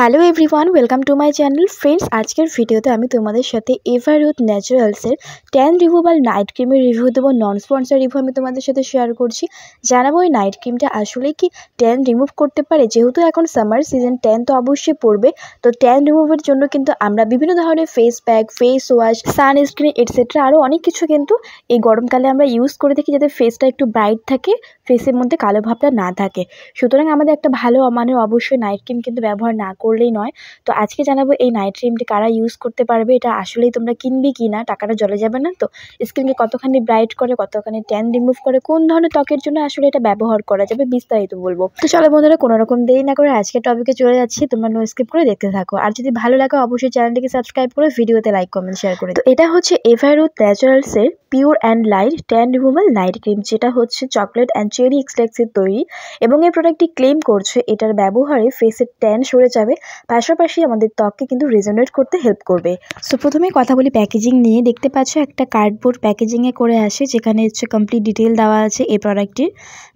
hello everyone welcome to my channel friends আজকের ভিডিওতে আমি তোমাদের সাথে এভারউথ ন্যাচারালসের ট্যান রিভুবাল বা নাইট ক্রিমের রিভিউ দেবো নন স্পন্সার রিভিউ আমি তোমাদের সাথে শেয়ার করছি জানাবো ওই নাইট ক্রিমটা আসলে কি ট্যান রিমুভ করতে পারে যেহেতু এখন সামার সিজন ট্যান তো অবশ্যই পড়বে তো ট্যান রিমুভের জন্য কিন্তু আমরা বিভিন্ন ধরনের face pack face wash sunscreen etcetera আরও অনেক কিছু কিন্তু এই গরমকালে আমরা ইউজ করে থাকি যাতে ফেসটা একটু ব্রাইট থাকে ফেসের মধ্যে কালো ভাবটা না থাকে সুতরাং আমাদের একটা ভালো মানের অবশ্যই নাইট ক্রিম কিন্তু ব্যবহার না করে করলেই নয় তো আজকে জানাবো এই নাইট ক্রিমটি কারা ইউজ করতে পারবে এটা আসলেই তোমরা কিনবি কি না টাকাটা জলে যাবে না তো স্কিনকে কতখানি ব্রাইট করে কতখানি ট্যান রিমুভ করে কোন ধরনের ত্বকের জন্য আসলে এটা ব্যবহার করা যাবে বিস্তারিত বলবো তো চলো বন্ধুরা কোনো রকম দেরি না করে আজকে টপিকে চলে যাচ্ছি তোমরা নো স্কিপ করে দেখতে থাকো আর যদি ভালো লাগে অবশ্যই চ্যানেলটিকে সাবস্ক্রাইব করে ভিডিওতে লাইক কমেন্ট শেয়ার করে তো এটা হচ্ছে এভারুথ ন্যাচারালসের pure and light tan removal night cream যেটা হচ্ছে চকলেট অ্যান্ড চেরি এক্সট্যাক্সের তৈরি এবং এই প্রোডাক্টটি ক্লেম করছে এটার ব্যবহারে ফেসের ট্যান সরে যাবে পাশাপাশি আমাদের ত্বককে কিন্তু রেজোনেট করতে হেল্প করবে সো প্রথমে কথা বলি প্যাকেজিং নিয়ে দেখতে পাচ্ছ একটা কার্ডবোর্ড প্যাকেজিংয়ে করে আসে যেখানে হচ্ছে কমপ্লিট ডিটেল দেওয়া আছে এই প্রোডাক্টটির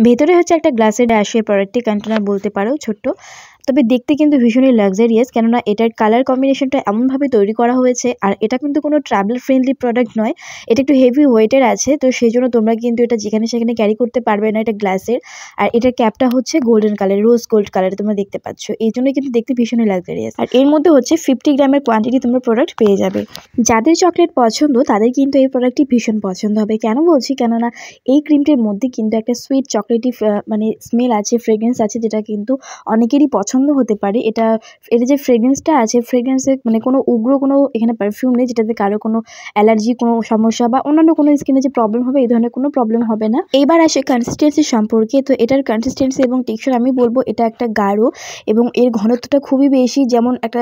ভেতরে হচ্ছে একটা গ্লাসের আসে প্রোডাক্টটি কন্টেনার বলতে পারো ছোট্ট তবে দেখতে কিন্তু ভীষণই লাক্সারিয়াস কেননা এটার কালার কম্বিনেশনটা এমনভাবে তৈরি করা হয়েছে আর এটা কিন্তু কোনো ট্রাভেল ফ্রেন্ডলি প্রোডাক্ট নয় এটা একটু হেভি ওয়েটের আছে তো সেই জন্য তোমরা কিন্তু এটা যেখানে সেখানে ক্যারি করতে পারবে না এটা গ্লাসের আর এটার ক্যাপটা হচ্ছে golden colour rose gold colour তোমরা দেখতে পাচ্ছ এই জন্য কিন্তু দেখতে ভীষণই লাক্সারিয়াস আর এর মধ্যে হচ্ছে ফিফটি গ্রামের কোয়ান্টিটি তোমরা প্রোডাক্ট পেয়ে যাবে যাদের চকলেট পছন্দ তাদের কিন্তু এই প্রোডাক্টটি ভীষণ পছন্দ হবে কেন বলছি কেননা এই ক্রিমটির মধ্যে কিন্তু একটা সুইট চকলেটি মানে স্মেল আছে ফ্রেগ্রেন্স আছে যেটা কিন্তু অনেকেরই পছন্দ পছন্দ হতে পারে এটা এর যে ফ্রেগরেন্সটা আছে ফ্রেগরেন্সে মানে কোনো উগ্র কোনো এখানে পারফিউম নেই যেটাতে কারো কোনো অ্যালার্জি কোনো সমস্যা বা অন্যান্য কোনো স্কিনে যে প্রবলেম হবে এই ধরনের কোনো প্রবলেম হবে না এবার আসে কনসিস্টেন্সি সম্পর্কে তো এটার কনসিস্টেন্সি এবং টেক্সচার আমি বলবো এটা একটা গাঢ় এবং এর ঘনত্বটা খুবই বেশি যেমন একটা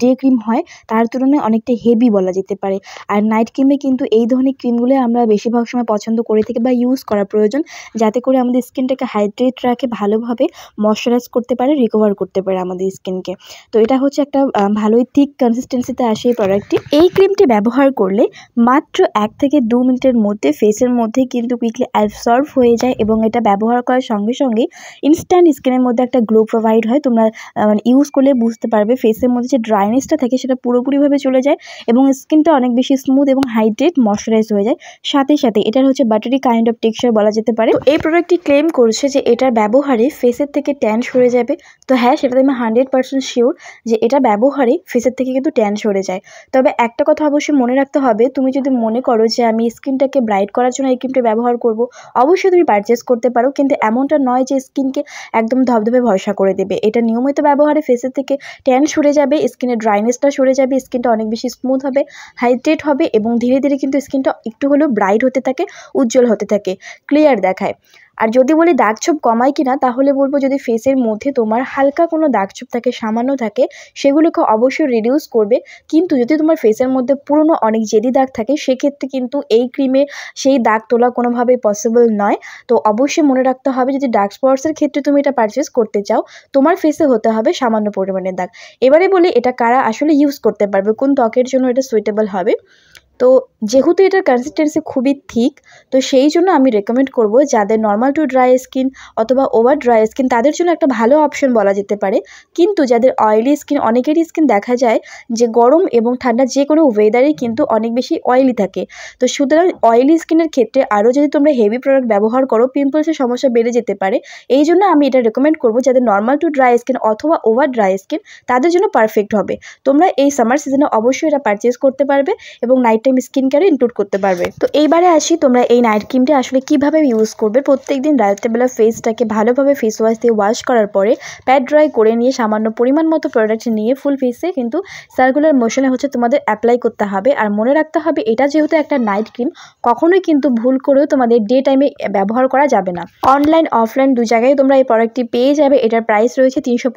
ডে ক্রিম হয় তার তুলনায় অনেকটা হেভি বলা যেতে পারে আর নাইট ক্রিমে কিন্তু এই ধরনের ক্রিমগুলো আমরা বেশিরভাগ সময় পছন্দ করে থাকি বা ইউজ করা প্রয়োজন যাতে করে আমাদের স্কিনটাকে হাইড্রেট রাখে ভালোভাবে মশারাইজ করতে পারে রিকভার করতে করতে পারে আমাদের স্কিনকে তো এটা হচ্ছে একটা ভালোই থিক কনসিস্টেন্সিতে আসে এই প্রোডাক্টটি এই ক্রিমটি ব্যবহার করলে মাত্র এক থেকে দু মিনিটের মধ্যে ফেসের মধ্যে কিন্তু কুইকলি অ্যাবসর্ভ হয়ে যায় এবং এটা ব্যবহার করার সঙ্গে সঙ্গে ইনস্ট্যান্ট স্কিনের মধ্যে একটা গ্লো প্রোভাইড হয় তোমরা মানে ইউজ করলে বুঝতে পারবে ফেসের মধ্যে যে ড্রাইনেসটা থাকে সেটা পুরোপুরিভাবে চলে যায় এবং স্কিনটা অনেক বেশি স্মুথ এবং হাইড্রেট মশ্চারাইজ হয়ে যায় সাথে সাথে এটার হচ্ছে ব্যাটারি কাইন্ড অফ টেক্সচার বলা যেতে পারে এই প্রোডাক্টটি ক্লেম করছে যে এটার ব্যবহারে ফেসের থেকে ট্যান সরে যাবে তো হ্যাঁ সেটাতে আমি হান্ড্রেড পার্সেন্ট শিওর যে এটা ব্যবহারে ফেসের থেকে কিন্তু ট্যান সরে যায় তবে একটা কথা অবশ্যই মনে রাখতে হবে তুমি যদি মনে করো যে আমি স্কিনটাকে ব্রাইট করার জন্য এই ক্রিমটা ব্যবহার করব অবশ্যই তুমি পারচেস করতে পারো কিন্তু এমনটা নয় যে স্কিনকে একদম ধবধবে ভরসা করে দেবে এটা নিয়মিত ব্যবহারে ফেসের থেকে ট্যান সরে যাবে স্কিনের ড্রাইনেসটা সরে যাবে স্কিনটা অনেক বেশি স্মুথ হবে হাইড্রেট হবে এবং ধীরে ধীরে কিন্তু স্কিনটা একটু হলেও ব্রাইট হতে থাকে উজ্জ্বল হতে থাকে ক্লিয়ার দেখায় আর যদি বলি দাগ ছোপ কমায় কিনা তাহলে বলবো যদি ফেসের মধ্যে তোমার হালকা কোনো দাগ ছোপ থাকে সামান্য থাকে সেগুলোকে অবশ্যই রিডিউস করবে কিন্তু যদি তোমার ফেসের মধ্যে পুরনো অনেক জেদি দাগ থাকে সেক্ষেত্রে কিন্তু এই ক্রিমে সেই দাগ তোলা কোনোভাবেই পসিবল নয় তো অবশ্যই মনে রাখতে হবে যদি ডার্ক স্পটসের ক্ষেত্রে তুমি এটা পারচেস করতে চাও তোমার ফেসে হতে হবে সামান্য পরিমাণের দাগ এবারে বলি এটা কারা আসলে ইউজ করতে পারবে কোন ত্বকের জন্য এটা সুইটেবল হবে তো যেহেতু এটার কনসিস্টেন্সি খুবই থিক তো সেই জন্য আমি রেকমেন্ড করব যাদের নর্মাল টু ড্রাই স্কিন অথবা ওভার ড্রাই স্কিন তাদের জন্য একটা ভালো অপশন বলা যেতে পারে কিন্তু যাদের অয়েলি স্কিন অনেকেরই স্কিন দেখা যায় যে গরম এবং ঠান্ডা যে কোনো ওয়েদারেই কিন্তু অনেক বেশি অয়েলি থাকে তো সুতরাং অয়েলি স্কিনের ক্ষেত্রে আরও যদি তোমরা হেভি প্রোডাক্ট ব্যবহার করো পিম্পলসের সমস্যা বেড়ে যেতে পারে এই জন্য আমি এটা রেকমেন্ড করব যাদের নর্মাল টু ড্রাই স্কিন অথবা ওভার ড্রাই স্কিন তাদের জন্য পারফেক্ট হবে তোমরা এই সামার সিজনে অবশ্যই এটা পারচেস করতে পারবে এবং নাইটটা টাইম স্কিন কেয়ারে ইনক্লুড করতে পারবে তো এইবারে আসি তোমরা এই নাইট ক্রিমটা আসলে কিভাবে ইউজ করবে প্রত্যেকদিন রাত্রেবেলা ফেসটাকে ভালোভাবে ফেস ওয়াশ দিয়ে ওয়াশ করার পরে প্যাড ড্রাই করে নিয়ে সামান্য পরিমাণ মতো প্রোডাক্ট নিয়ে ফুল ফেসে কিন্তু সার্কুলার মোশনে হচ্ছে তোমাদের অ্যাপ্লাই করতে হবে আর মনে রাখতে হবে এটা যেহেতু একটা নাইট ক্রিম কখনোই কিন্তু ভুল করেও তোমাদের ডে টাইমে ব্যবহার করা যাবে না অনলাইন অফলাইন দু জায়গায় তোমরা এই প্রোডাক্টটি পেয়ে যাবে এটার প্রাইস রয়েছে তিনশো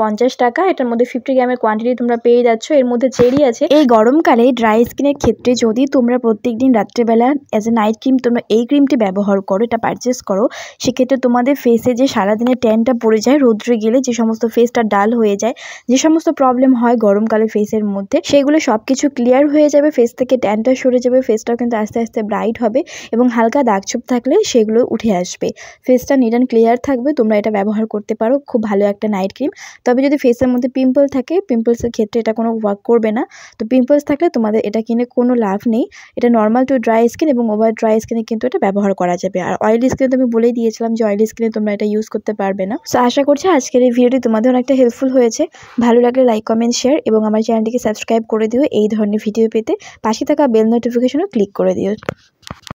টাকা এটার মধ্যে ফিফটি গ্রামের কোয়ান্টিটি তোমরা পেয়ে যাচ্ছ এর মধ্যে চেরি আছে এই গরমকালে ড্রাই স্কিনের ক্ষেত্রে যদি তোমরা প্রত্যেক দিন রাত্রেবেলা অ্যাজ এ নাইট ক্রিম তোমরা এই ক্রিমটি ব্যবহার করো এটা পারচেস করো সেক্ষেত্রে তোমাদের ফেসে যে সারাদিনের ট্যানটা পড়ে যায় রোদ্রে গেলে যে সমস্ত ফেসটা ডাল হয়ে যায় যে সমস্ত প্রবলেম হয় গরমকালে ফেসের মধ্যে সেগুলো সব কিছু ক্লিয়ার হয়ে যাবে ফেস থেকে ট্যানটা সরে যাবে ফেসটাও কিন্তু আস্তে আস্তে ব্রাইট হবে এবং হালকা দাগছোপ থাকলে সেগুলো উঠে আসবে ফেসটা নিডান ক্লিয়ার থাকবে তোমরা এটা ব্যবহার করতে পারো খুব ভালো একটা নাইট ক্রিম তবে যদি ফেসের মধ্যে পিম্পল থাকে পিম্পলসের ক্ষেত্রে এটা কোনো ওয়ার্ক করবে না তো পিম্পলস থাকলে তোমাদের এটা কিনে কোনো লাভ নেই নেই এটা নর্মাল টু ড্রাই স্কিন এবং ওভার ড্রাই স্কিনে কিন্তু এটা ব্যবহার করা যাবে আর অয়েলি স্কিনে তো আমি বলেই দিয়েছিলাম যে অয়েলি স্কিনে তোমরা এটা ইউজ করতে পারবে না সো আশা করছি আজকের এই ভিডিওটি তোমাদের অনেকটা হেল্পফুল হয়েছে ভালো লাগলে লাইক কমেন্ট শেয়ার এবং আমার চ্যানেলটিকে সাবস্ক্রাইব করে দিও এই ধরনের ভিডিও পেতে পাশে থাকা বেল নোটিফিকেশনও ক্লিক করে দিও